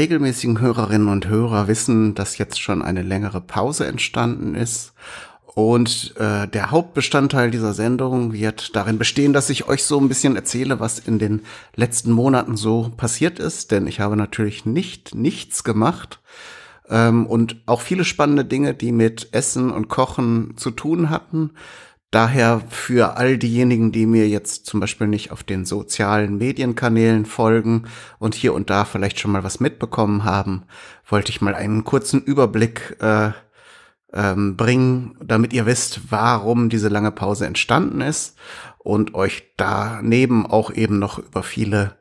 regelmäßigen Hörerinnen und Hörer wissen, dass jetzt schon eine längere Pause entstanden ist. Und äh, der Hauptbestandteil dieser Sendung wird darin bestehen, dass ich euch so ein bisschen erzähle, was in den letzten Monaten so passiert ist. Denn ich habe natürlich nicht nichts gemacht Ähm, und auch viele spannende Dinge, die mit Essen und Kochen zu tun hatten. Daher für all diejenigen, die mir jetzt zum Beispiel nicht auf den sozialen Medienkanälen folgen und hier und da vielleicht schon mal was mitbekommen haben, wollte ich mal einen kurzen Überblick äh, ähm, bringen, damit ihr wisst, warum diese lange Pause entstanden ist und euch daneben auch eben noch über viele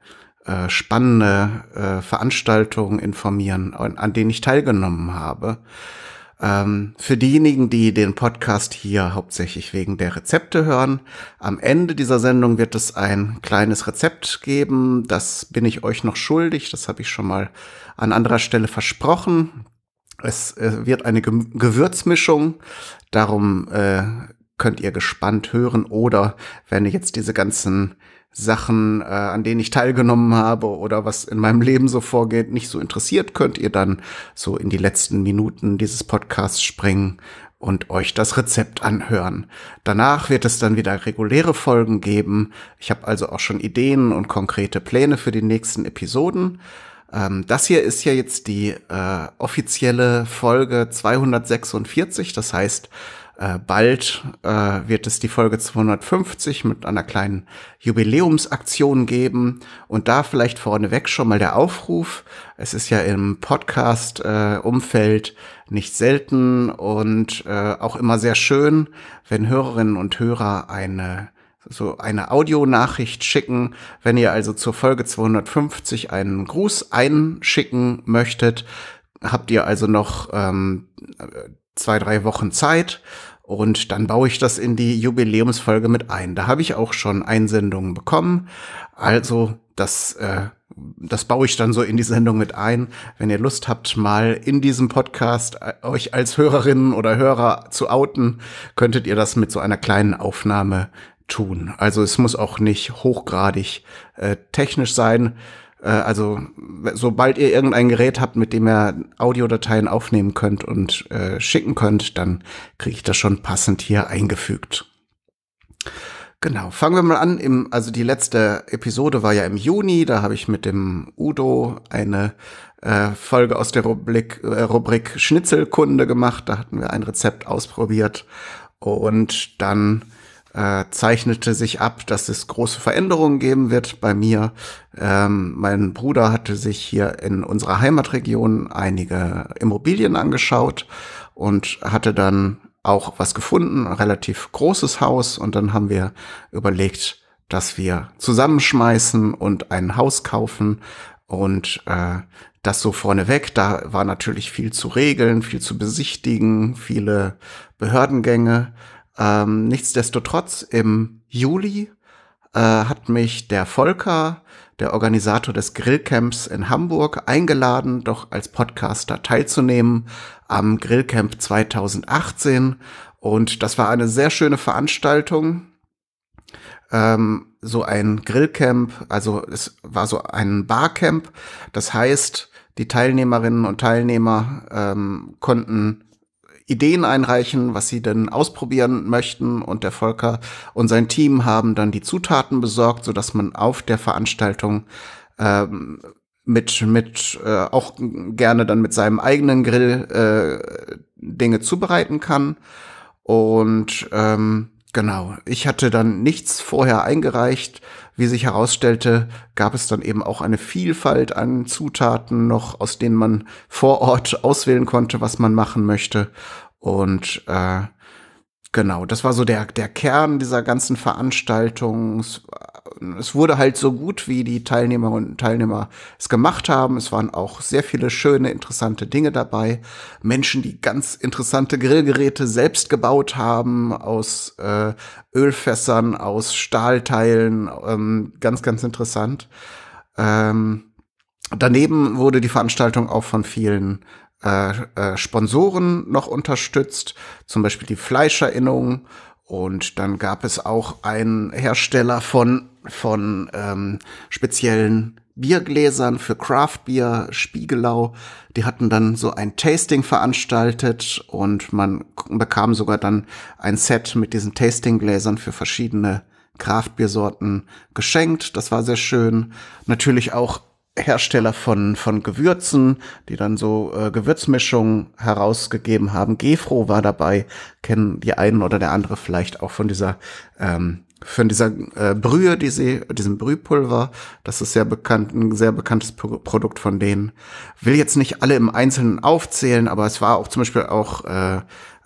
äh, spannende äh, Veranstaltungen informieren, an, an denen ich teilgenommen habe. Ähm, für diejenigen, die den Podcast hier hauptsächlich wegen der Rezepte hören, am Ende dieser Sendung wird es ein kleines Rezept geben. Das bin ich euch noch schuldig. Das habe ich schon mal an anderer Stelle versprochen. Es äh, wird eine Ge Gewürzmischung. Darum äh, könnt ihr gespannt hören. Oder wenn ihr jetzt diese ganzen Sachen, äh, an denen ich teilgenommen habe oder was in meinem Leben so vorgeht, nicht so interessiert, könnt ihr dann so in die letzten Minuten dieses Podcasts springen und euch das Rezept anhören. Danach wird es dann wieder reguläre Folgen geben. Ich habe also auch schon Ideen und konkrete Pläne für die nächsten Episoden. Ähm, das hier ist ja jetzt die äh, offizielle Folge 246, das heißt, äh, bald äh, wird es die Folge 250 mit einer kleinen Jubiläumsaktion geben. Und da vielleicht vorneweg schon mal der Aufruf. Es ist ja im Podcast-Umfeld äh, nicht selten und äh, auch immer sehr schön, wenn Hörerinnen und Hörer eine so eine Audionachricht schicken. Wenn ihr also zur Folge 250 einen Gruß einschicken möchtet, habt ihr also noch ähm, äh, zwei, drei Wochen Zeit. Und dann baue ich das in die Jubiläumsfolge mit ein. Da habe ich auch schon Einsendungen bekommen. Also das, äh, das baue ich dann so in die Sendung mit ein. Wenn ihr Lust habt, mal in diesem Podcast äh, euch als Hörerinnen oder Hörer zu outen, könntet ihr das mit so einer kleinen Aufnahme tun. Also es muss auch nicht hochgradig äh, technisch sein. Äh, also sobald ihr irgendein Gerät habt, mit dem ihr Audiodateien aufnehmen könnt und äh, schicken könnt, dann kriege ich das schon passend hier eingefügt. Genau, fangen wir mal an. Im, also die letzte Episode war ja im Juni, da habe ich mit dem Udo eine äh, Folge aus der Rubrik, äh, Rubrik Schnitzelkunde gemacht. Da hatten wir ein Rezept ausprobiert und dann äh, zeichnete sich ab, dass es große Veränderungen geben wird bei mir. Ähm, mein Bruder hatte sich hier in unserer Heimatregion einige Immobilien angeschaut und hatte dann auch was gefunden, ein relativ großes Haus. Und dann haben wir überlegt, dass wir zusammenschmeißen und ein Haus kaufen. Und äh, das so vorneweg, da war natürlich viel zu regeln, viel zu besichtigen, viele Behördengänge. Ähm, nichtsdestotrotz, im Juli äh, hat mich der Volker, der Organisator des Grillcamps in Hamburg, eingeladen, doch als Podcaster teilzunehmen am Grillcamp 2018. Und das war eine sehr schöne Veranstaltung. Ähm, so ein Grillcamp, also es war so ein Barcamp. Das heißt, die Teilnehmerinnen und Teilnehmer ähm, konnten Ideen einreichen, was sie denn ausprobieren möchten und der Volker und sein Team haben dann die Zutaten besorgt, so dass man auf der Veranstaltung ähm, mit mit äh, auch gerne dann mit seinem eigenen Grill äh, Dinge zubereiten kann und ähm, Genau. Ich hatte dann nichts vorher eingereicht. Wie sich herausstellte, gab es dann eben auch eine Vielfalt an Zutaten noch, aus denen man vor Ort auswählen konnte, was man machen möchte. Und äh, genau, das war so der, der Kern dieser ganzen Veranstaltung es wurde halt so gut, wie die Teilnehmerinnen und Teilnehmer es gemacht haben. Es waren auch sehr viele schöne, interessante Dinge dabei. Menschen, die ganz interessante Grillgeräte selbst gebaut haben, aus äh, Ölfässern, aus Stahlteilen. Ähm, ganz, ganz interessant. Ähm, daneben wurde die Veranstaltung auch von vielen äh, äh, Sponsoren noch unterstützt, zum Beispiel die Fleischerinnung. Und dann gab es auch einen Hersteller von von ähm, speziellen Biergläsern für Craftbier, Spiegelau. Die hatten dann so ein Tasting veranstaltet und man bekam sogar dann ein Set mit diesen Tastinggläsern für verschiedene Craftbiersorten geschenkt. Das war sehr schön. Natürlich auch Hersteller von, von Gewürzen, die dann so äh, Gewürzmischungen herausgegeben haben. Gefro war dabei, kennen die einen oder der andere vielleicht auch von dieser ähm, von dieser äh, Brühe, die sie, diesem Brühpulver, das ist sehr bekannt, ein sehr bekanntes P Produkt von denen. Will jetzt nicht alle im Einzelnen aufzählen, aber es war auch zum Beispiel auch äh,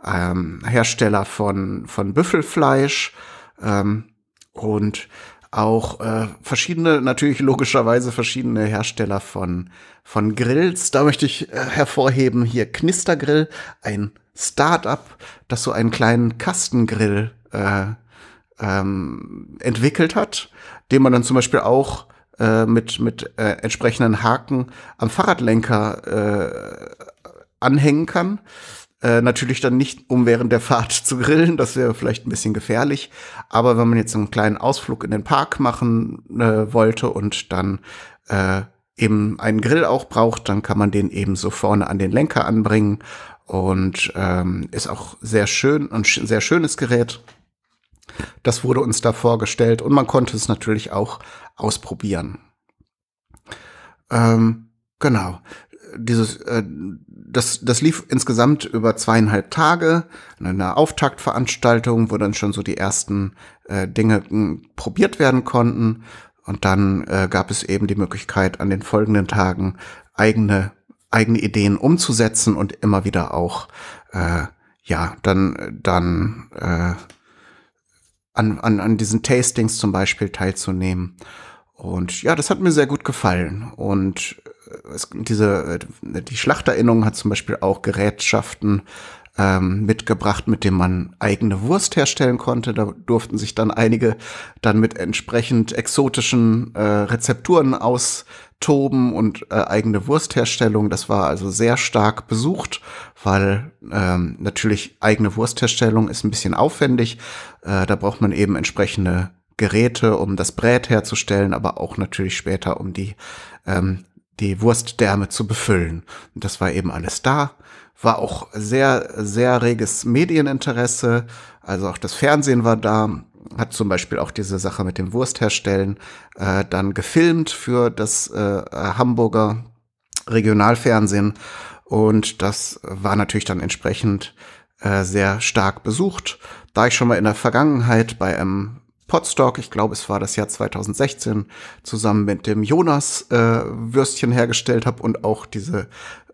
ähm, Hersteller von, von Büffelfleisch ähm, und auch äh, verschiedene, natürlich logischerweise verschiedene Hersteller von, von Grills. Da möchte ich äh, hervorheben hier Knistergrill, ein Startup, das so einen kleinen Kastengrill äh, ähm, entwickelt hat, den man dann zum Beispiel auch äh, mit, mit äh, entsprechenden Haken am Fahrradlenker äh, anhängen kann. Äh, natürlich dann nicht, um während der Fahrt zu grillen, das wäre vielleicht ein bisschen gefährlich. Aber wenn man jetzt einen kleinen Ausflug in den Park machen äh, wollte und dann äh, eben einen Grill auch braucht, dann kann man den eben so vorne an den Lenker anbringen und ähm, ist auch sehr schön und sch sehr schönes Gerät. Das wurde uns da vorgestellt und man konnte es natürlich auch ausprobieren. Ähm, genau. Dieses, äh, das, das lief insgesamt über zweieinhalb Tage in einer Auftaktveranstaltung, wo dann schon so die ersten äh, Dinge hm, probiert werden konnten. Und dann äh, gab es eben die Möglichkeit, an den folgenden Tagen eigene, eigene Ideen umzusetzen und immer wieder auch, äh, ja, dann, dann äh, an, an, an diesen Tastings zum Beispiel teilzunehmen. Und ja, das hat mir sehr gut gefallen. Und äh, es, diese, äh, die Schlachterinnung hat zum Beispiel auch Gerätschaften ähm, mitgebracht, mit dem man eigene Wurst herstellen konnte. Da durften sich dann einige dann mit entsprechend exotischen äh, Rezepturen aus toben und äh, eigene Wurstherstellung. Das war also sehr stark besucht, weil ähm, natürlich eigene Wurstherstellung ist ein bisschen aufwendig. Äh, da braucht man eben entsprechende Geräte, um das Brät herzustellen, aber auch natürlich später, um die, ähm, die Wurstdärme zu befüllen. Und das war eben alles da. War auch sehr, sehr reges Medieninteresse. Also auch das Fernsehen war da hat zum Beispiel auch diese Sache mit dem Wurstherstellen äh, dann gefilmt für das äh, Hamburger Regionalfernsehen. Und das war natürlich dann entsprechend äh, sehr stark besucht. Da ich schon mal in der Vergangenheit bei einem Potstock, ich glaube es war das Jahr 2016, zusammen mit dem Jonas äh, Würstchen hergestellt habe und auch diese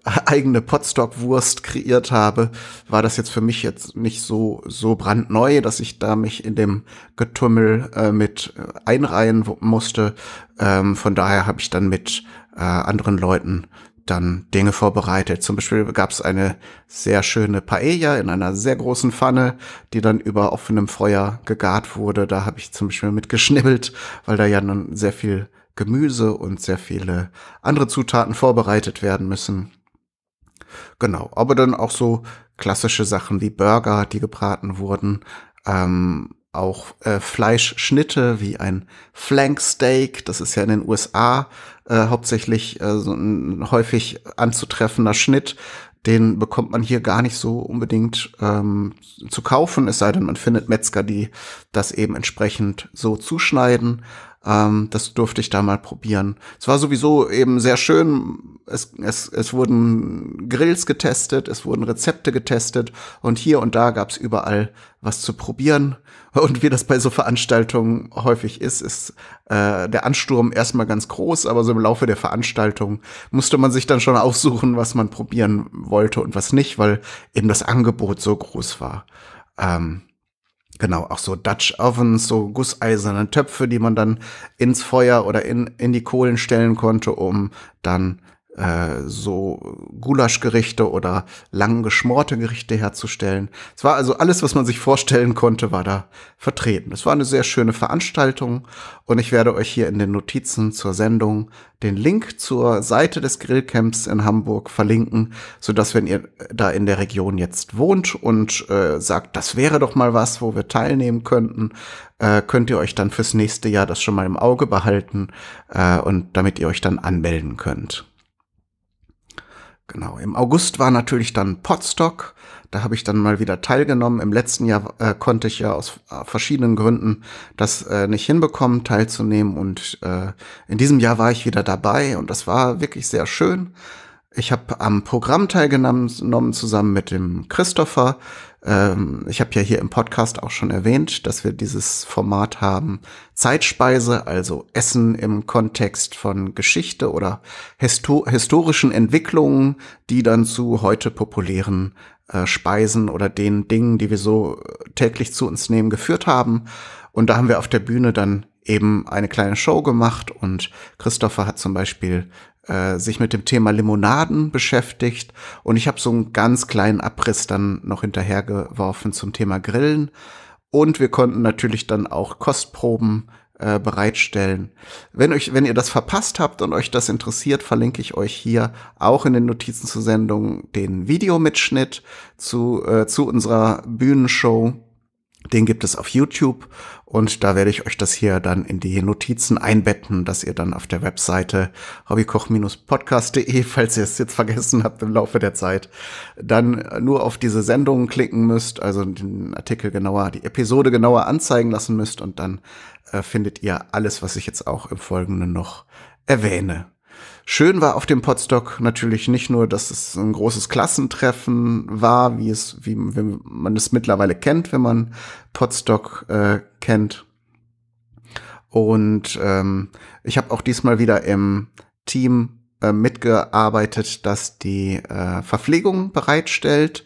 eigene Potstock-Wurst kreiert habe, war das jetzt für mich jetzt nicht so, so brandneu, dass ich da mich in dem Getümmel äh, mit äh, einreihen musste. Ähm, von daher habe ich dann mit äh, anderen Leuten dann Dinge vorbereitet. Zum Beispiel gab es eine sehr schöne Paella in einer sehr großen Pfanne, die dann über offenem Feuer gegart wurde. Da habe ich zum Beispiel mit geschnibbelt, weil da ja nun sehr viel Gemüse und sehr viele andere Zutaten vorbereitet werden müssen. Genau, aber dann auch so klassische Sachen wie Burger, die gebraten wurden, ähm, auch äh, Fleischschnitte wie ein Flanksteak, das ist ja in den USA äh, hauptsächlich äh, so ein häufig anzutreffender Schnitt, den bekommt man hier gar nicht so unbedingt ähm, zu kaufen, es sei denn, man findet Metzger, die das eben entsprechend so zuschneiden. Ähm, das durfte ich da mal probieren. Es war sowieso eben sehr schön. Es, es, es wurden Grills getestet, es wurden Rezepte getestet und hier und da gab es überall was zu probieren. Und wie das bei so Veranstaltungen häufig ist, ist äh, der Ansturm erstmal ganz groß, aber so im Laufe der Veranstaltung musste man sich dann schon aussuchen, was man probieren wollte und was nicht, weil eben das Angebot so groß war. Ähm, Genau, auch so Dutch Ovens, so gusseiserne Töpfe, die man dann ins Feuer oder in, in die Kohlen stellen konnte, um dann äh, so Gulaschgerichte oder lang geschmorte Gerichte herzustellen. Es war also alles, was man sich vorstellen konnte, war da vertreten. Es war eine sehr schöne Veranstaltung und ich werde euch hier in den Notizen zur Sendung den Link zur Seite des Grillcamps in Hamburg verlinken, so dass wenn ihr da in der Region jetzt wohnt und äh, sagt, das wäre doch mal was, wo wir teilnehmen könnten, äh, könnt ihr euch dann fürs nächste Jahr das schon mal im Auge behalten äh, und damit ihr euch dann anmelden könnt. Genau, im August war natürlich dann Potsdok. Da habe ich dann mal wieder teilgenommen. Im letzten Jahr äh, konnte ich ja aus äh, verschiedenen Gründen das äh, nicht hinbekommen, teilzunehmen. Und äh, in diesem Jahr war ich wieder dabei und das war wirklich sehr schön. Ich habe am Programm teilgenommen zusammen mit dem Christopher. Ähm, ich habe ja hier im Podcast auch schon erwähnt, dass wir dieses Format haben Zeitspeise, also Essen im Kontext von Geschichte oder histo historischen Entwicklungen, die dann zu heute populären äh, Speisen oder den Dingen, die wir so äh, täglich zu uns nehmen, geführt haben. Und da haben wir auf der Bühne dann eben eine kleine Show gemacht und Christopher hat zum Beispiel äh, sich mit dem Thema Limonaden beschäftigt und ich habe so einen ganz kleinen Abriss dann noch hinterhergeworfen zum Thema Grillen und wir konnten natürlich dann auch Kostproben äh, bereitstellen. Wenn euch, wenn ihr das verpasst habt und euch das interessiert, verlinke ich euch hier auch in den Notizen zur Sendung den Videomitschnitt zu äh, zu unserer Bühnenshow den gibt es auf YouTube und da werde ich euch das hier dann in die Notizen einbetten, dass ihr dann auf der Webseite hobbykoch-podcast.de, falls ihr es jetzt vergessen habt im Laufe der Zeit, dann nur auf diese Sendungen klicken müsst, also den Artikel genauer, die Episode genauer anzeigen lassen müsst und dann äh, findet ihr alles, was ich jetzt auch im Folgenden noch erwähne. Schön war auf dem Podstock natürlich nicht nur, dass es ein großes Klassentreffen war, wie es, wie, wie man es mittlerweile kennt, wenn man Podstock äh, kennt. Und ähm, ich habe auch diesmal wieder im Team äh, mitgearbeitet, dass die äh, Verpflegung bereitstellt.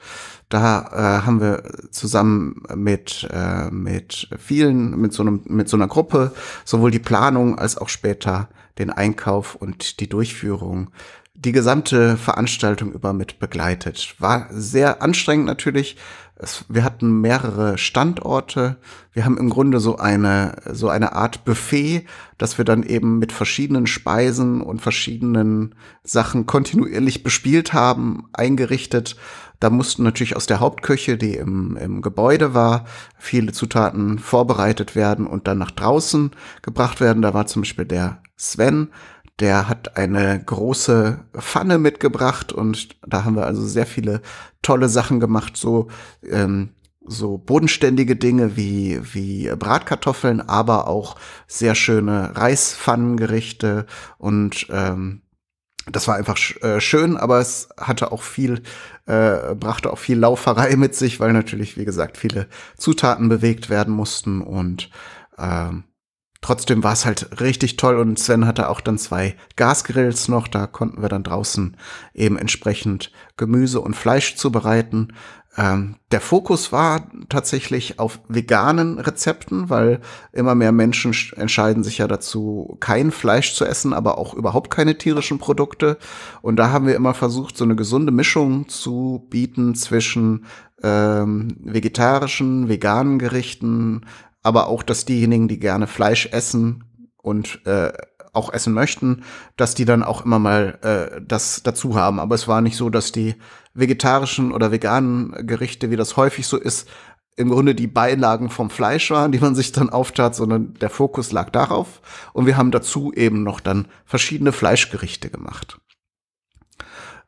Da äh, haben wir zusammen mit, äh, mit vielen, mit so, einem, mit so einer Gruppe sowohl die Planung als auch später den Einkauf und die Durchführung die gesamte Veranstaltung über mit begleitet. War sehr anstrengend natürlich. Es, wir hatten mehrere Standorte. Wir haben im Grunde so eine, so eine Art Buffet, dass wir dann eben mit verschiedenen Speisen und verschiedenen Sachen kontinuierlich bespielt haben, eingerichtet. Da mussten natürlich aus der Hauptküche, die im, im Gebäude war, viele Zutaten vorbereitet werden und dann nach draußen gebracht werden. Da war zum Beispiel der Sven, der hat eine große Pfanne mitgebracht und da haben wir also sehr viele tolle Sachen gemacht, so ähm, so bodenständige Dinge wie, wie Bratkartoffeln, aber auch sehr schöne Reispfannengerichte und ähm, das war einfach äh, schön, aber es hatte auch viel, äh, brachte auch viel Lauferei mit sich, weil natürlich, wie gesagt, viele Zutaten bewegt werden mussten und ähm, trotzdem war es halt richtig toll und Sven hatte auch dann zwei Gasgrills noch. Da konnten wir dann draußen eben entsprechend Gemüse und Fleisch zubereiten. Ähm, der Fokus war tatsächlich auf veganen Rezepten, weil immer mehr Menschen entscheiden sich ja dazu, kein Fleisch zu essen, aber auch überhaupt keine tierischen Produkte. Und da haben wir immer versucht, so eine gesunde Mischung zu bieten zwischen ähm, vegetarischen, veganen Gerichten, aber auch, dass diejenigen, die gerne Fleisch essen und äh, auch essen möchten, dass die dann auch immer mal äh, das dazu haben. Aber es war nicht so, dass die vegetarischen oder veganen Gerichte, wie das häufig so ist, im Grunde die Beilagen vom Fleisch waren, die man sich dann auftat, sondern der Fokus lag darauf. Und wir haben dazu eben noch dann verschiedene Fleischgerichte gemacht.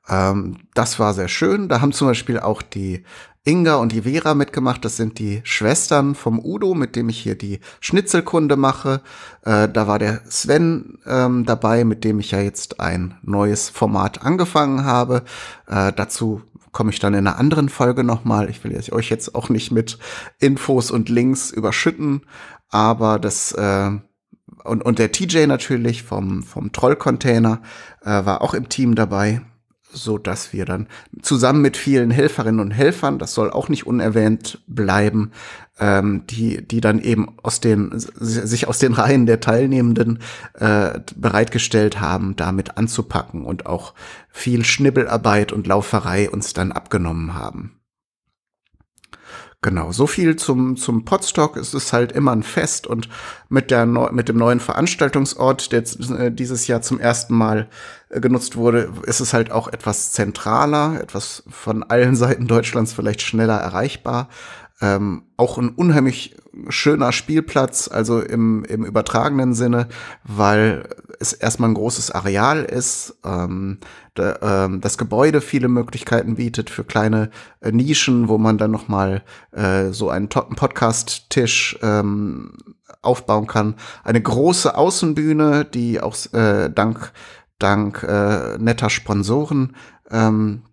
Ähm, das war sehr schön. Da haben zum Beispiel auch die Inga und die Vera mitgemacht. Das sind die Schwestern vom Udo, mit dem ich hier die Schnitzelkunde mache. Äh, da war der Sven ähm, dabei, mit dem ich ja jetzt ein neues Format angefangen habe. Äh, dazu komme ich dann in einer anderen Folge nochmal. Ich will euch jetzt auch nicht mit Infos und Links überschütten, aber das äh, und, und der TJ natürlich vom, vom Trollcontainer äh, war auch im Team dabei so dass wir dann zusammen mit vielen Helferinnen und Helfern, das soll auch nicht unerwähnt bleiben, ähm, die die dann eben aus den sich aus den Reihen der Teilnehmenden äh, bereitgestellt haben, damit anzupacken und auch viel Schnibbelarbeit und Lauferei uns dann abgenommen haben. Genau, so viel zum, zum Podstock. Es ist halt immer ein Fest und mit, der Neu mit dem neuen Veranstaltungsort, der äh, dieses Jahr zum ersten Mal äh, genutzt wurde, ist es halt auch etwas zentraler, etwas von allen Seiten Deutschlands vielleicht schneller erreichbar. Ähm, auch ein unheimlich schöner Spielplatz, also im, im übertragenen Sinne, weil es erstmal ein großes Areal ist. Ähm, ähm, das Gebäude viele Möglichkeiten bietet für kleine äh, Nischen, wo man dann noch mal äh, so einen Podcast-Tisch ähm, aufbauen kann. Eine große Außenbühne, die auch äh, dank dank netter Sponsoren ähm,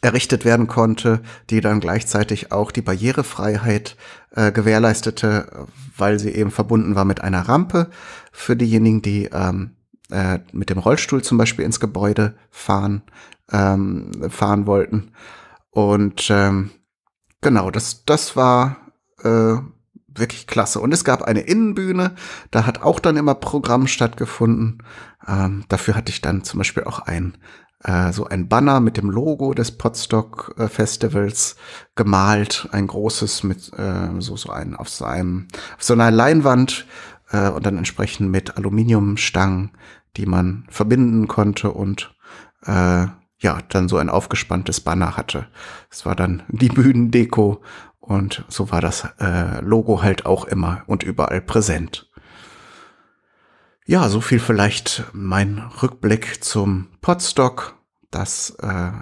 errichtet werden konnte, die dann gleichzeitig auch die Barrierefreiheit äh, gewährleistete, weil sie eben verbunden war mit einer Rampe für diejenigen, die ähm, äh, mit dem Rollstuhl zum Beispiel ins Gebäude fahren, ähm, fahren wollten. Und ähm, genau, das, das war äh, wirklich klasse. Und es gab eine Innenbühne, da hat auch dann immer Programm stattgefunden. Ähm, dafür hatte ich dann zum Beispiel auch ein äh, so ein Banner mit dem Logo des Potsdok äh, Festivals gemalt, ein großes mit äh, so so ein auf auf so einer Leinwand äh, und dann entsprechend mit Aluminiumstangen die man verbinden konnte und äh, ja, dann so ein aufgespanntes Banner hatte. Es war dann die Bühnendeko und so war das äh, Logo halt auch immer und überall präsent. Ja, so viel vielleicht mein Rückblick zum Podstock. Das äh,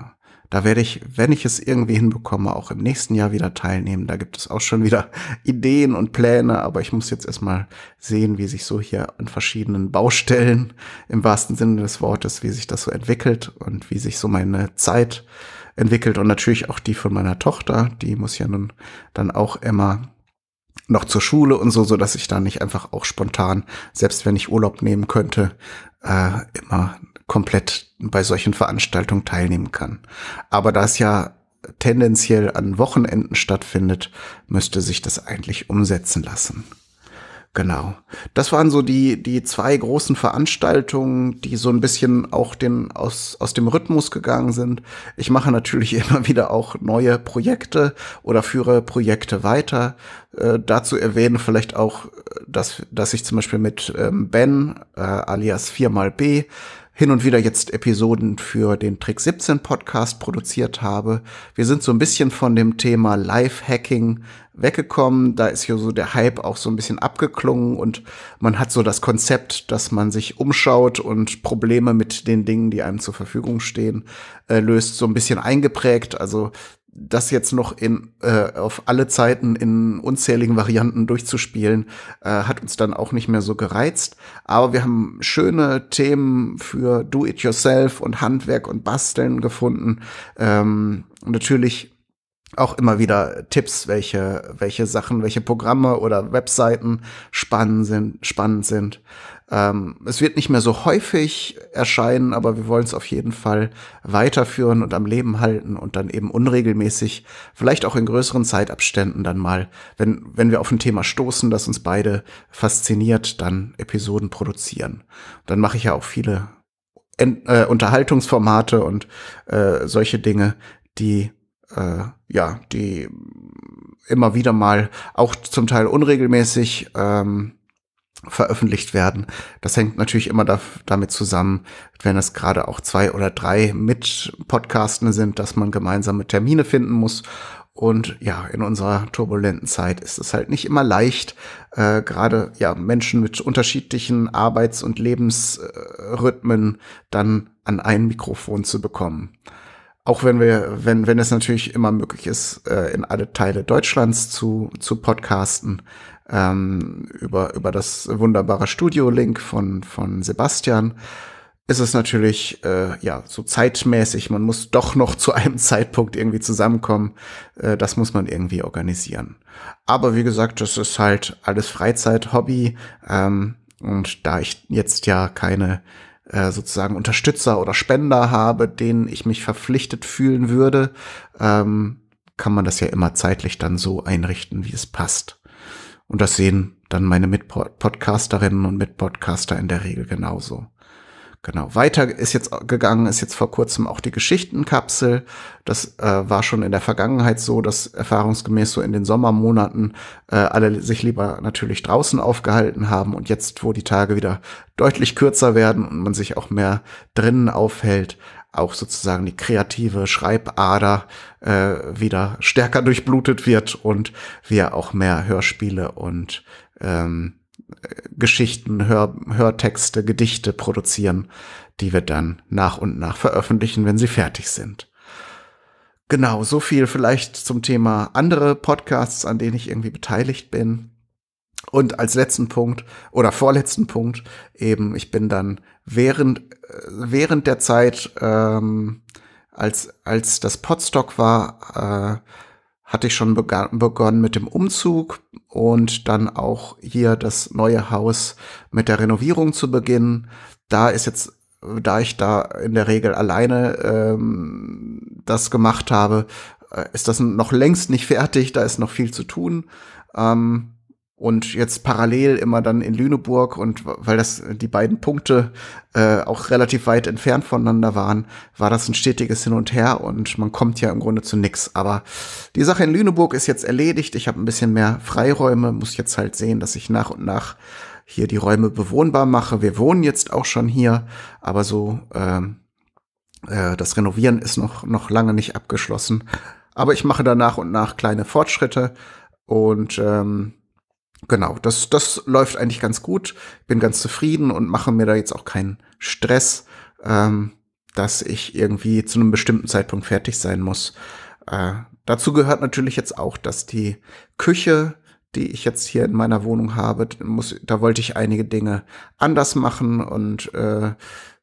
da werde ich, wenn ich es irgendwie hinbekomme, auch im nächsten Jahr wieder teilnehmen. Da gibt es auch schon wieder Ideen und Pläne, aber ich muss jetzt erstmal sehen, wie sich so hier an verschiedenen Baustellen im wahrsten Sinne des Wortes, wie sich das so entwickelt und wie sich so meine Zeit entwickelt und natürlich auch die von meiner Tochter, die muss ja nun dann auch immer noch zur Schule und so, so dass ich da nicht einfach auch spontan, selbst wenn ich Urlaub nehmen könnte, äh, immer komplett bei solchen Veranstaltungen teilnehmen kann. Aber da es ja tendenziell an Wochenenden stattfindet, müsste sich das eigentlich umsetzen lassen. Genau. Das waren so die, die zwei großen Veranstaltungen, die so ein bisschen auch den, aus, aus dem Rhythmus gegangen sind. Ich mache natürlich immer wieder auch neue Projekte oder führe Projekte weiter. Äh, dazu erwähnen vielleicht auch, äh, dass, dass ich zum Beispiel mit ähm, Ben, äh, alias 4xB, hin und wieder jetzt Episoden für den Trick 17 Podcast produziert habe. Wir sind so ein bisschen von dem Thema Live-Hacking weggekommen. Da ist hier so der Hype auch so ein bisschen abgeklungen und man hat so das Konzept, dass man sich umschaut und Probleme mit den Dingen, die einem zur Verfügung stehen, äh, löst, so ein bisschen eingeprägt. Also das jetzt noch in, äh, auf alle Zeiten in unzähligen Varianten durchzuspielen, äh, hat uns dann auch nicht mehr so gereizt. Aber wir haben schöne Themen für Do-it-yourself und Handwerk und Basteln gefunden. Ähm, natürlich auch immer wieder Tipps, welche, welche Sachen, welche Programme oder Webseiten spannend sind. Spannend sind. Ähm, es wird nicht mehr so häufig erscheinen, aber wir wollen es auf jeden Fall weiterführen und am Leben halten und dann eben unregelmäßig, vielleicht auch in größeren Zeitabständen dann mal, wenn, wenn wir auf ein Thema stoßen, das uns beide fasziniert, dann Episoden produzieren. Dann mache ich ja auch viele Ent äh, Unterhaltungsformate und äh, solche Dinge, die äh, ja, die immer wieder mal auch zum Teil unregelmäßig ähm, veröffentlicht werden. Das hängt natürlich immer da, damit zusammen, wenn es gerade auch zwei oder drei mit Podcasten sind, dass man gemeinsame Termine finden muss. Und ja, in unserer turbulenten Zeit ist es halt nicht immer leicht, äh, gerade ja Menschen mit unterschiedlichen Arbeits- und Lebensrhythmen dann an ein Mikrofon zu bekommen auch wenn wir, wenn, wenn es natürlich immer möglich ist, äh, in alle Teile Deutschlands zu, zu podcasten, ähm, über, über das wunderbare Studio-Link von, von Sebastian, ist es natürlich, äh, ja, so zeitmäßig, man muss doch noch zu einem Zeitpunkt irgendwie zusammenkommen, äh, das muss man irgendwie organisieren. Aber wie gesagt, das ist halt alles Freizeit, Hobby, ähm, und da ich jetzt ja keine äh, sozusagen Unterstützer oder Spender habe, denen ich mich verpflichtet fühlen würde, ähm, kann man das ja immer zeitlich dann so einrichten, wie es passt. Und das sehen dann meine Mitpodcasterinnen und Mitpodcaster in der Regel genauso. Genau. Weiter ist jetzt gegangen, ist jetzt vor kurzem auch die Geschichtenkapsel. Das äh, war schon in der Vergangenheit so, dass erfahrungsgemäß so in den Sommermonaten äh, alle sich lieber natürlich draußen aufgehalten haben. Und jetzt, wo die Tage wieder deutlich kürzer werden und man sich auch mehr drinnen aufhält, auch sozusagen die kreative Schreibader äh, wieder stärker durchblutet wird und wir auch mehr Hörspiele und ähm, Geschichten, Hör, Hörtexte, Gedichte produzieren, die wir dann nach und nach veröffentlichen, wenn sie fertig sind. Genau, so viel vielleicht zum Thema andere Podcasts, an denen ich irgendwie beteiligt bin. Und als letzten Punkt oder vorletzten Punkt eben, ich bin dann während, äh, während der Zeit, ähm, als, als das Podstock war, äh, hatte ich schon begonnen mit dem Umzug und dann auch hier das neue Haus mit der Renovierung zu beginnen. Da ist jetzt, da ich da in der Regel alleine ähm, das gemacht habe, äh, ist das noch längst nicht fertig, da ist noch viel zu tun. Ähm, und jetzt parallel immer dann in Lüneburg und weil das äh, die beiden Punkte äh, auch relativ weit entfernt voneinander waren, war das ein stetiges Hin und Her und man kommt ja im Grunde zu nix. Aber die Sache in Lüneburg ist jetzt erledigt. Ich habe ein bisschen mehr Freiräume, muss jetzt halt sehen, dass ich nach und nach hier die Räume bewohnbar mache. Wir wohnen jetzt auch schon hier, aber so ähm, äh, das Renovieren ist noch noch lange nicht abgeschlossen. Aber ich mache da nach und nach kleine Fortschritte und ähm, genau, das, das läuft eigentlich ganz gut. Bin ganz zufrieden und mache mir da jetzt auch keinen Stress, ähm, dass ich irgendwie zu einem bestimmten Zeitpunkt fertig sein muss. Äh, dazu gehört natürlich jetzt auch, dass die Küche, die ich jetzt hier in meiner Wohnung habe, muss, da wollte ich einige Dinge anders machen und äh,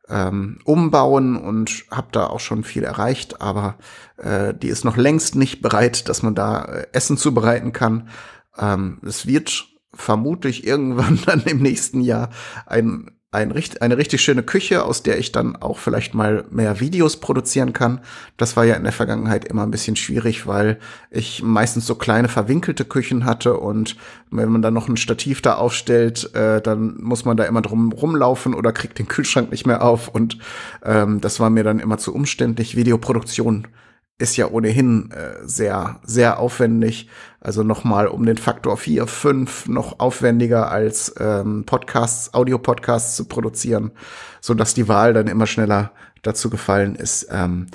ähm, umbauen und habe da auch schon viel erreicht, aber äh, die ist noch längst nicht bereit, dass man da äh, Essen zubereiten kann. Ähm, es wird vermutlich irgendwann dann im nächsten Jahr ein, ein, eine richtig schöne Küche, aus der ich dann auch vielleicht mal mehr Videos produzieren kann. Das war ja in der Vergangenheit immer ein bisschen schwierig, weil ich meistens so kleine verwinkelte Küchen hatte und wenn man dann noch ein Stativ da aufstellt, äh, dann muss man da immer drum rumlaufen oder kriegt den Kühlschrank nicht mehr auf und ähm, das war mir dann immer zu umständlich. Videoproduktion ist ja ohnehin äh, sehr, sehr aufwendig. Also nochmal um den Faktor 4, 5 noch aufwendiger als ähm, Podcasts, Audio-Podcasts zu produzieren, sodass die Wahl dann immer schneller dazu gefallen ist, ähm,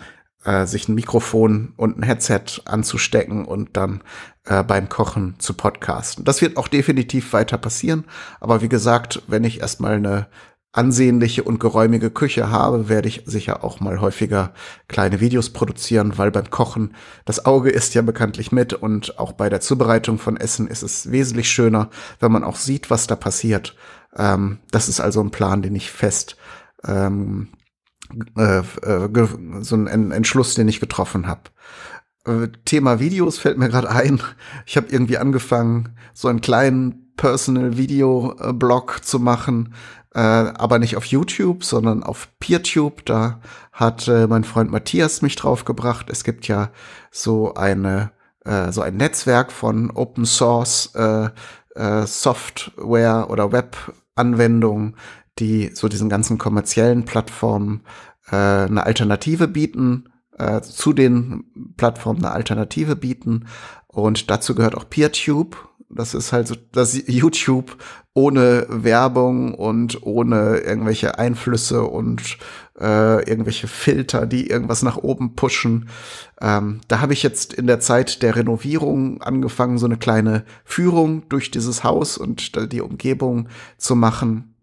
äh, sich ein Mikrofon und ein Headset anzustecken und dann äh, beim Kochen zu podcasten. Das wird auch definitiv weiter passieren. Aber wie gesagt, wenn ich erstmal eine ansehnliche und geräumige Küche habe, werde ich sicher auch mal häufiger kleine Videos produzieren, weil beim Kochen das Auge ist ja bekanntlich mit und auch bei der Zubereitung von Essen ist es wesentlich schöner, wenn man auch sieht, was da passiert. Ähm, das ist also ein Plan, den ich fest, ähm, äh, äh so ein Entschluss, den ich getroffen habe. Äh, Thema Videos fällt mir gerade ein. Ich habe irgendwie angefangen, so einen kleinen Personal Video äh, Blog zu machen, äh, aber nicht auf YouTube, sondern auf PeerTube. Da hat äh, mein Freund Matthias mich draufgebracht. Es gibt ja so eine äh, so ein Netzwerk von Open Source äh, äh, Software oder Web Anwendungen, die so diesen ganzen kommerziellen Plattformen eine Alternative bieten zu den Plattformen eine Alternative bieten. Und dazu gehört auch PeerTube. Das ist halt so, das YouTube ohne Werbung und ohne irgendwelche Einflüsse und äh, irgendwelche Filter, die irgendwas nach oben pushen. Ähm, da habe ich jetzt in der Zeit der Renovierung angefangen, so eine kleine Führung durch dieses Haus und die Umgebung zu machen.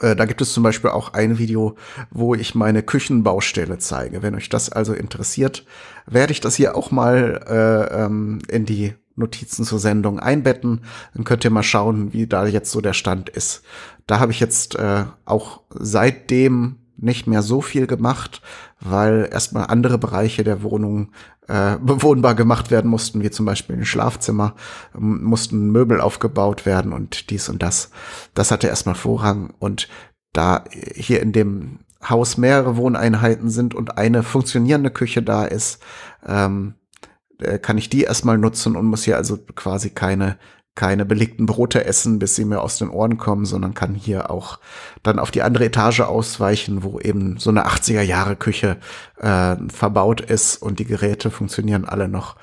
Äh, da gibt es zum Beispiel auch ein Video, wo ich meine Küchenbaustelle zeige. Wenn euch das also interessiert, werde ich das hier auch mal äh, ähm, in die Notizen zur Sendung einbetten. Dann könnt ihr mal schauen, wie da jetzt so der Stand ist. Da habe ich jetzt äh, auch seitdem nicht mehr so viel gemacht, weil erstmal andere Bereiche der Wohnung äh, bewohnbar gemacht werden mussten, wie zum Beispiel ein Schlafzimmer, ähm, mussten Möbel aufgebaut werden und dies und das. Das hatte erstmal Vorrang und da hier in dem Haus mehrere Wohneinheiten sind und eine funktionierende Küche da ist, ähm, äh, kann ich die erstmal nutzen und muss hier also quasi keine keine belegten Brote essen, bis sie mir aus den Ohren kommen, sondern kann hier auch dann auf die andere Etage ausweichen, wo eben so eine 80er Jahre Küche äh, verbaut ist und die Geräte funktionieren alle noch.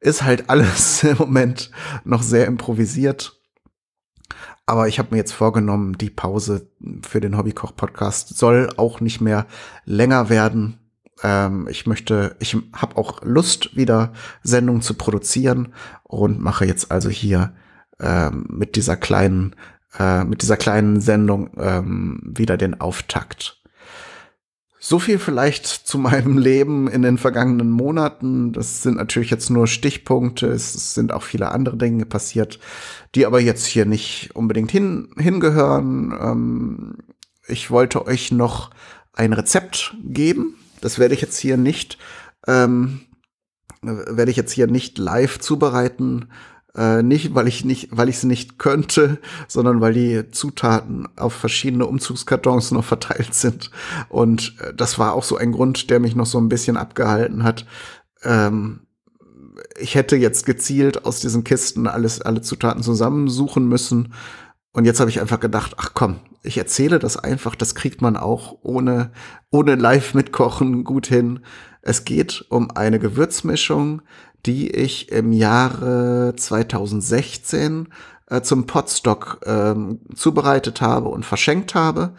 Ist halt alles im Moment noch sehr improvisiert. Aber ich habe mir jetzt vorgenommen, die Pause für den Hobbykoch-Podcast soll auch nicht mehr länger werden. Ähm, ich möchte, ich habe auch Lust, wieder Sendungen zu produzieren und mache jetzt also hier ähm, mit dieser kleinen, äh, mit dieser kleinen Sendung ähm, wieder den Auftakt. So viel vielleicht zu meinem Leben in den vergangenen Monaten. Das sind natürlich jetzt nur Stichpunkte. Es sind auch viele andere Dinge passiert, die aber jetzt hier nicht unbedingt hin, hingehören. Ähm, ich wollte euch noch ein Rezept geben das werde ich jetzt hier nicht, ähm, werde ich jetzt hier nicht live zubereiten. Äh, nicht, weil ich nicht, weil ich es nicht könnte, sondern weil die Zutaten auf verschiedene Umzugskartons noch verteilt sind. Und äh, das war auch so ein Grund, der mich noch so ein bisschen abgehalten hat. Ähm, ich hätte jetzt gezielt aus diesen Kisten alles, alle Zutaten zusammensuchen müssen. Und jetzt habe ich einfach gedacht, ach komm, ich erzähle das einfach, das kriegt man auch ohne, ohne live mitkochen gut hin. Es geht um eine Gewürzmischung, die ich im Jahre 2016 äh, zum Potstock äh, zubereitet habe und verschenkt habe.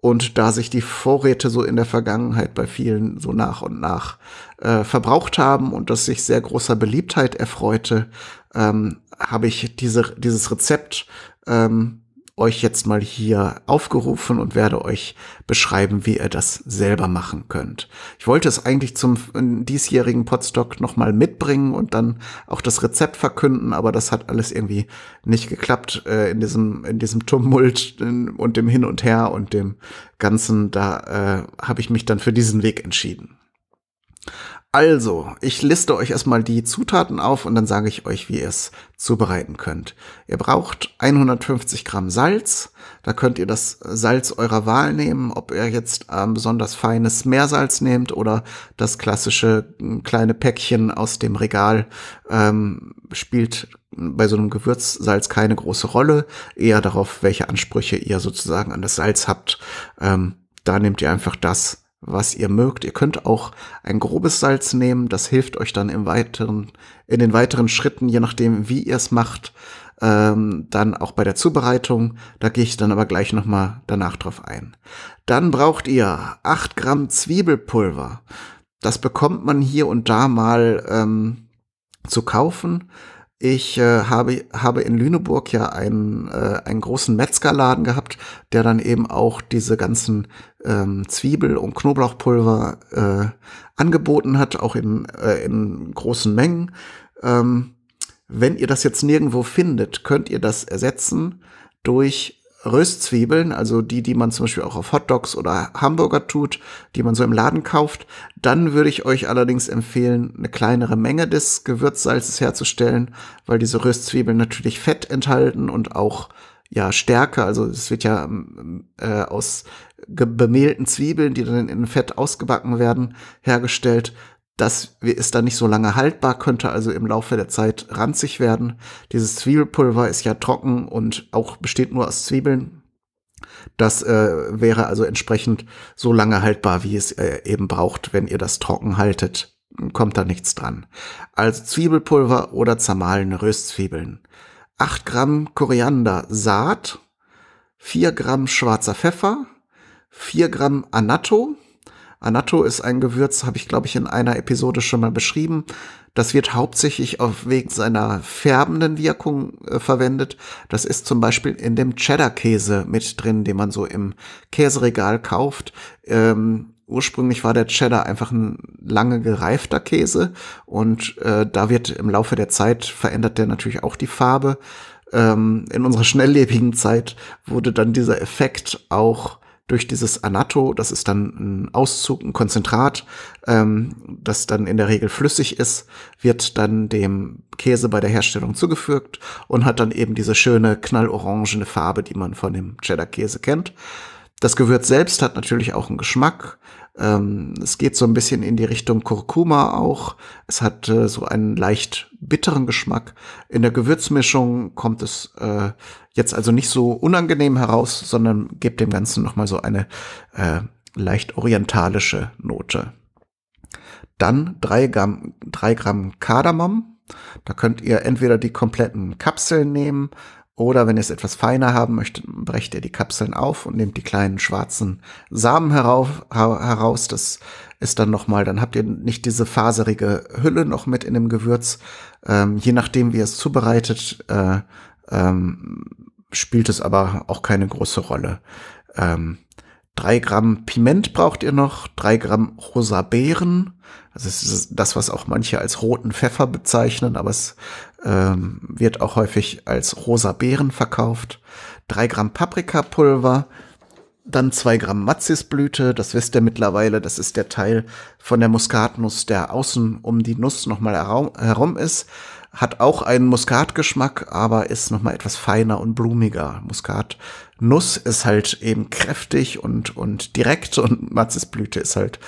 Und da sich die Vorräte so in der Vergangenheit bei vielen so nach und nach äh, verbraucht haben und das sich sehr großer Beliebtheit erfreute, ähm, habe ich diese, dieses Rezept ähm, euch jetzt mal hier aufgerufen und werde euch beschreiben, wie ihr das selber machen könnt. Ich wollte es eigentlich zum äh, diesjährigen Podstock nochmal mitbringen und dann auch das Rezept verkünden, aber das hat alles irgendwie nicht geklappt äh, in diesem in diesem Tumult und dem Hin und Her und dem Ganzen. Da äh, habe ich mich dann für diesen Weg entschieden. Also, ich liste euch erstmal die Zutaten auf und dann sage ich euch, wie ihr es zubereiten könnt. Ihr braucht 150 Gramm Salz. Da könnt ihr das Salz eurer Wahl nehmen, ob ihr jetzt ähm, besonders feines Meersalz nehmt oder das klassische hm, kleine Päckchen aus dem Regal ähm, spielt bei so einem Gewürzsalz keine große Rolle. Eher darauf, welche Ansprüche ihr sozusagen an das Salz habt. Ähm, da nehmt ihr einfach das, was ihr mögt. Ihr könnt auch ein grobes Salz nehmen, das hilft euch dann im weiteren, in den weiteren Schritten, je nachdem, wie ihr es macht, ähm, dann auch bei der Zubereitung. Da gehe ich dann aber gleich nochmal danach drauf ein. Dann braucht ihr acht Gramm Zwiebelpulver. Das bekommt man hier und da mal ähm, zu kaufen. Ich äh, habe, habe in Lüneburg ja einen, äh, einen großen Metzgerladen gehabt, der dann eben auch diese ganzen ähm, Zwiebel- und Knoblauchpulver äh, angeboten hat, auch in, äh, in großen Mengen. Ähm, wenn ihr das jetzt nirgendwo findet, könnt ihr das ersetzen durch Röstzwiebeln, also die, die man zum Beispiel auch auf Hotdogs oder Hamburger tut, die man so im Laden kauft. Dann würde ich euch allerdings empfehlen, eine kleinere Menge des Gewürzsalzes herzustellen, weil diese Röstzwiebeln natürlich Fett enthalten und auch ja Stärke, also es wird ja ähm, äh, aus bemehlten Zwiebeln, die dann in Fett ausgebacken werden, hergestellt das ist dann nicht so lange haltbar, könnte also im Laufe der Zeit ranzig werden. Dieses Zwiebelpulver ist ja trocken und auch besteht nur aus Zwiebeln. Das äh, wäre also entsprechend so lange haltbar, wie es äh, eben braucht, wenn ihr das trocken haltet. Kommt da nichts dran. Also Zwiebelpulver oder zermahlene Röstzwiebeln. 8 Gramm Koriander Saat, 4 Gramm schwarzer Pfeffer, 4 Gramm Anatto, Anatto ist ein Gewürz, habe ich glaube ich in einer Episode schon mal beschrieben. Das wird hauptsächlich auf wegen seiner färbenden Wirkung äh, verwendet. Das ist zum Beispiel in dem Cheddar-Käse mit drin, den man so im Käseregal kauft. Ähm, ursprünglich war der Cheddar einfach ein lange gereifter Käse und äh, da wird im Laufe der Zeit verändert der natürlich auch die Farbe. Ähm, in unserer schnelllebigen Zeit wurde dann dieser Effekt auch durch dieses Anatto, das ist dann ein Auszug, ein Konzentrat, ähm, das dann in der Regel flüssig ist, wird dann dem Käse bei der Herstellung zugefügt und hat dann eben diese schöne knallorangene Farbe, die man von dem Cheddar-Käse kennt. Das Gewürz selbst hat natürlich auch einen Geschmack. Ähm, es geht so ein bisschen in die Richtung Kurkuma auch. Es hat äh, so einen leicht bitteren Geschmack. In der Gewürzmischung kommt es äh, jetzt also nicht so unangenehm heraus, sondern gibt dem Ganzen nochmal so eine äh, leicht orientalische Note. Dann drei Gramm, drei Gramm Kardamom. Da könnt ihr entweder die kompletten Kapseln nehmen oder wenn ihr es etwas feiner haben möchtet, brecht ihr die Kapseln auf und nehmt die kleinen schwarzen Samen herauf, heraus. Das ist dann nochmal, dann habt ihr nicht diese faserige Hülle noch mit in dem Gewürz. Ähm, je nachdem, wie ihr es zubereitet, äh, ähm, spielt es aber auch keine große Rolle. Ähm, 3 Gramm Piment braucht ihr noch, drei Gramm rosa Beeren. Das ist das, was auch manche als roten Pfeffer bezeichnen, aber es ähm, wird auch häufig als rosa Beeren verkauft. Drei Gramm Paprikapulver, dann zwei Gramm Mazisblüte, das wisst ihr mittlerweile, das ist der Teil von der Muskatnuss, der außen um die Nuss nochmal herum ist. Hat auch einen Muskatgeschmack, aber ist nochmal etwas feiner und blumiger. Muskatnuss ist halt eben kräftig und, und direkt und Mazisblüte ist halt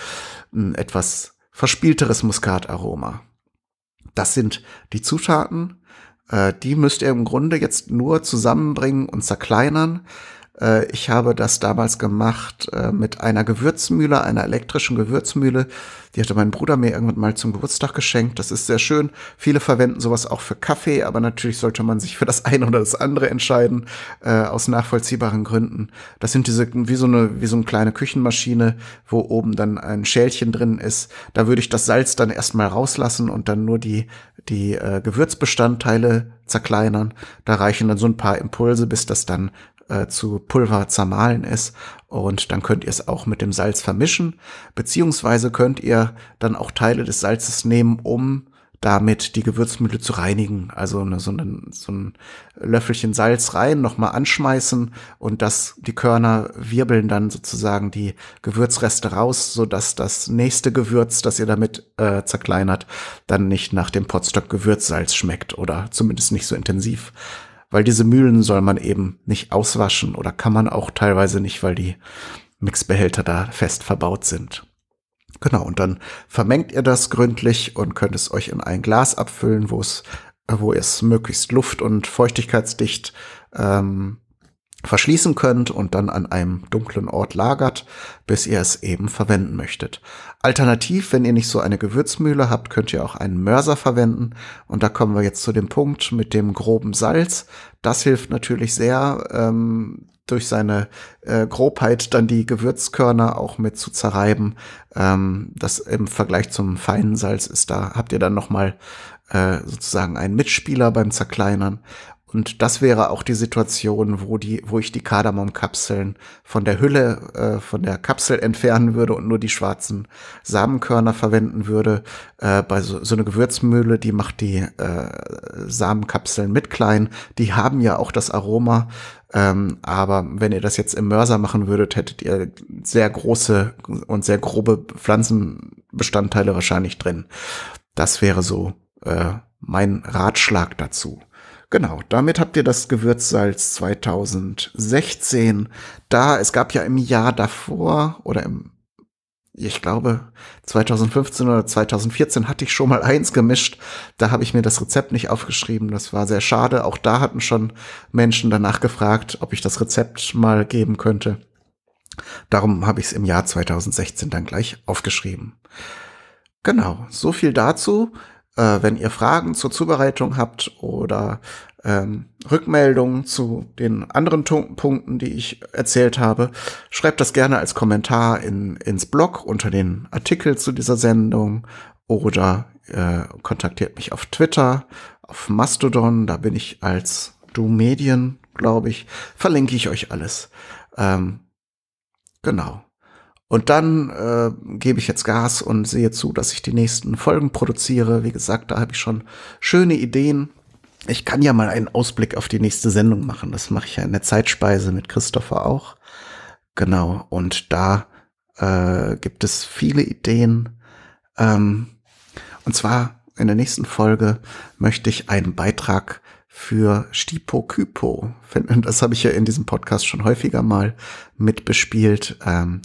ein etwas verspielteres Muskataroma. Das sind die Zutaten. Äh, die müsst ihr im Grunde jetzt nur zusammenbringen und zerkleinern. Äh, ich habe das damals gemacht äh, mit einer Gewürzmühle, einer elektrischen Gewürzmühle. Die hatte mein Bruder mir irgendwann mal zum Geburtstag geschenkt. Das ist sehr schön. Viele verwenden sowas auch für Kaffee, aber natürlich sollte man sich für das eine oder das andere entscheiden, äh, aus nachvollziehbaren Gründen. Das sind diese, wie so eine, wie so eine kleine Küchenmaschine, wo oben dann ein Schälchen drin ist. Da würde ich das Salz dann erstmal rauslassen und dann nur die, die Gewürzbestandteile zerkleinern. Da reichen dann so ein paar Impulse, bis das dann äh, zu Pulver zermahlen ist und dann könnt ihr es auch mit dem Salz vermischen, beziehungsweise könnt ihr dann auch Teile des Salzes nehmen, um damit die Gewürzmühle zu reinigen. Also eine, so, einen, so ein Löffelchen Salz rein, nochmal anschmeißen und das, die Körner wirbeln dann sozusagen die Gewürzreste raus, sodass das nächste Gewürz, das ihr damit äh, zerkleinert, dann nicht nach dem Potstock Gewürzsalz schmeckt oder zumindest nicht so intensiv weil diese Mühlen soll man eben nicht auswaschen oder kann man auch teilweise nicht, weil die Mixbehälter da fest verbaut sind. Genau, und dann vermengt ihr das gründlich und könnt es euch in ein Glas abfüllen, wo es, wo es möglichst luft- und feuchtigkeitsdicht ähm, verschließen könnt und dann an einem dunklen Ort lagert, bis ihr es eben verwenden möchtet. Alternativ, wenn ihr nicht so eine Gewürzmühle habt, könnt ihr auch einen Mörser verwenden. Und da kommen wir jetzt zu dem Punkt mit dem groben Salz. Das hilft natürlich sehr, ähm, durch seine äh, Grobheit dann die Gewürzkörner auch mit zu zerreiben. Ähm, das im Vergleich zum feinen Salz ist da, habt ihr dann nochmal äh, sozusagen einen Mitspieler beim Zerkleinern. Und das wäre auch die Situation, wo die, wo ich die Kardamomkapseln von der Hülle, äh, von der Kapsel entfernen würde und nur die schwarzen Samenkörner verwenden würde. Äh, bei so, so eine Gewürzmühle, die macht die äh, Samenkapseln mit klein. Die haben ja auch das Aroma. Ähm, aber wenn ihr das jetzt im Mörser machen würdet, hättet ihr sehr große und sehr grobe Pflanzenbestandteile wahrscheinlich drin. Das wäre so äh, mein Ratschlag dazu. Genau, damit habt ihr das Gewürzsalz 2016 da. Es gab ja im Jahr davor oder im, ich glaube, 2015 oder 2014 hatte ich schon mal eins gemischt. Da habe ich mir das Rezept nicht aufgeschrieben. Das war sehr schade. Auch da hatten schon Menschen danach gefragt, ob ich das Rezept mal geben könnte. Darum habe ich es im Jahr 2016 dann gleich aufgeschrieben. Genau, so viel dazu. Äh, wenn ihr Fragen zur Zubereitung habt oder ähm, Rückmeldungen zu den anderen Punkten, die ich erzählt habe, schreibt das gerne als Kommentar in, ins Blog unter den Artikel zu dieser Sendung oder äh, kontaktiert mich auf Twitter, auf Mastodon, da bin ich als Du Medien, glaube ich, verlinke ich euch alles. Ähm, genau. Und dann äh, gebe ich jetzt Gas und sehe zu, dass ich die nächsten Folgen produziere. Wie gesagt, da habe ich schon schöne Ideen. Ich kann ja mal einen Ausblick auf die nächste Sendung machen. Das mache ich ja in der Zeitspeise mit Christopher auch. Genau. Und da äh, gibt es viele Ideen. Ähm, und zwar in der nächsten Folge möchte ich einen Beitrag für Stipo Kypo finden. Das habe ich ja in diesem Podcast schon häufiger mal mitbespielt. Ähm,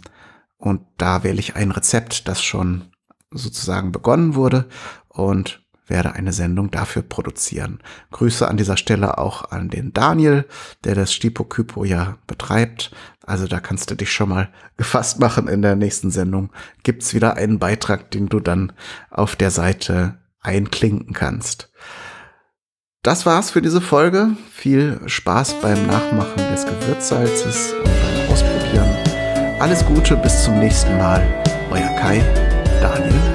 und da wähle ich ein Rezept, das schon sozusagen begonnen wurde und werde eine Sendung dafür produzieren. Grüße an dieser Stelle auch an den Daniel, der das Stipo-Kypo ja betreibt. Also da kannst du dich schon mal gefasst machen. In der nächsten Sendung gibt's wieder einen Beitrag, den du dann auf der Seite einklinken kannst. Das war's für diese Folge. Viel Spaß beim Nachmachen des Gewürzsalzes. Alles Gute, bis zum nächsten Mal. Euer Kai, Daniel